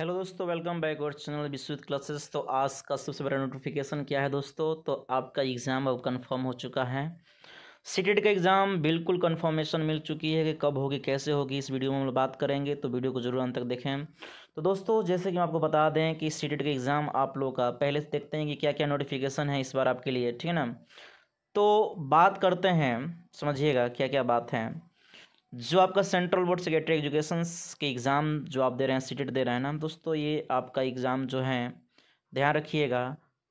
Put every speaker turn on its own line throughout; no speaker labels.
hello दोस्तों welcome back और channel Vishwit classes तो आज का सबसे बड़ा नोटिफिकेशन क्या है दोस्तों तो आपका एग्ज़ाम अब कंफर्म हो चुका है सीटेट e का एग्ज़ाम बिल्कुल कंफर्मेशन मिल चुकी है कि कब होगी कैसे होगी इस वीडियो में हम लोग बात करेंगे तो वीडियो को जरूर अंत तक देखें तो दोस्तों जैसे कि हम आपको बता दें कि सीटेट e का एग्ज़ाम आप लोग का पहले से देखते हैं कि क्या क्या नोटिफिकेशन है इस बार आपके लिए ठीक है ना तो बात करते हैं समझिएगा क्या क्या बात है जो आपका सेंट्रल बोर्ड सेक्रेटरी एजुकेशन के एग्ज़ाम जो आप दे रहे हैं सीटेट दे रहे हैं ना दोस्तों ये आपका एग्ज़ाम जो है ध्यान रखिएगा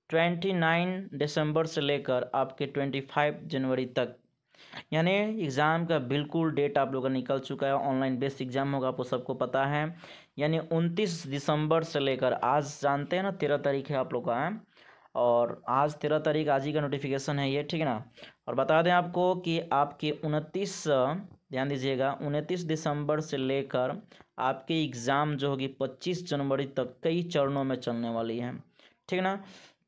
ट्वेंटी नाइन दिसंबर से लेकर आपके ट्वेंटी फाइव जनवरी तक यानी एग्ज़ाम का बिल्कुल डेट आप लोगों का निकल चुका है ऑनलाइन बेस्ड एग्ज़ाम होगा आपको सबको पता है यानी उनतीस दिसंबर से लेकर आज जानते हैं ना तेरह तारीख है आप लोग का और आज तेरह तारीख आज ही का नोटिफिकेशन है ये ठीक है ना और बता दें आपको कि आपके उनतीस ध्यान दीजिएगा उनतीस दिसंबर से लेकर आपकी एग्ज़ाम जो होगी पच्चीस जनवरी तक कई चरणों में चलने वाली है ठीक ना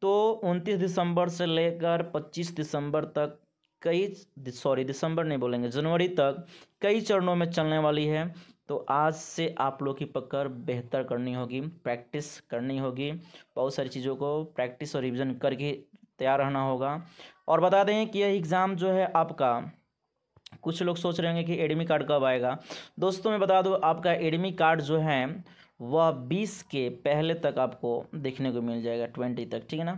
तो उनतीस दिसंबर से लेकर पच्चीस दिसंबर तक कई सॉरी दिसंबर नहीं बोलेंगे जनवरी तक कई चरणों में चलने वाली है तो आज से आप लोग की पकड़ बेहतर करनी होगी प्रैक्टिस करनी होगी बहुत सारी चीज़ों को प्रैक्टिस और रिविज़न करके तैयार रहना होगा और बता दें कि यह एग्ज़ाम जो है आपका कुछ लोग सोच रहे होंगे कि एडमी कार्ड कब आएगा दोस्तों मैं बता दूँ आपका एडमी कार्ड जो है वह बीस के पहले तक आपको देखने को मिल जाएगा ट्वेंटी तक ठीक है ना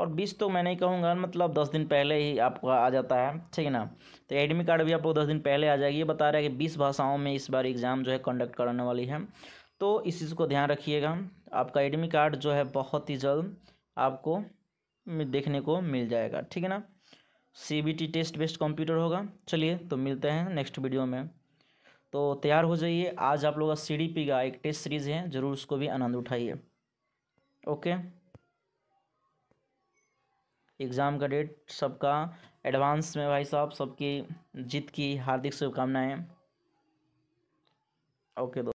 और बीस तो मैं नहीं कहूँगा मतलब दस दिन पहले ही आपका आ जाता है ठीक है ना तो एडमी कार्ड भी आपको दस दिन पहले आ जाएगी ये बता रहा है कि बीस भाषाओं में इस बार एग्ज़ाम जो है कंडक्ट कराने वाली है तो इस चीज़ को ध्यान रखिएगा आपका एडमी कार्ड जो है बहुत ही जल्द आपको देखने को मिल जाएगा ठीक है ना सी टेस्ट बेस्ड कंप्यूटर होगा चलिए तो मिलते हैं नेक्स्ट वीडियो में तो तैयार हो जाइए आज आप लोग का सी का एक टेस्ट सीरीज़ है ज़रूर उसको भी आनंद उठाइए ओके एग्ज़ाम का डेट सबका एडवांस में भाई साहब सबकी जीत की हार्दिक शुभकामनाएं ओके